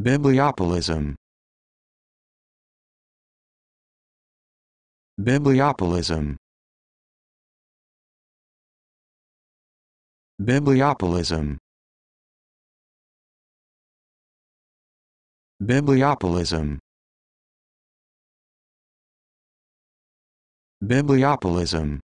Bibliopolism Bibliopolism Bibliopolism Bibliopolism Bibliopolism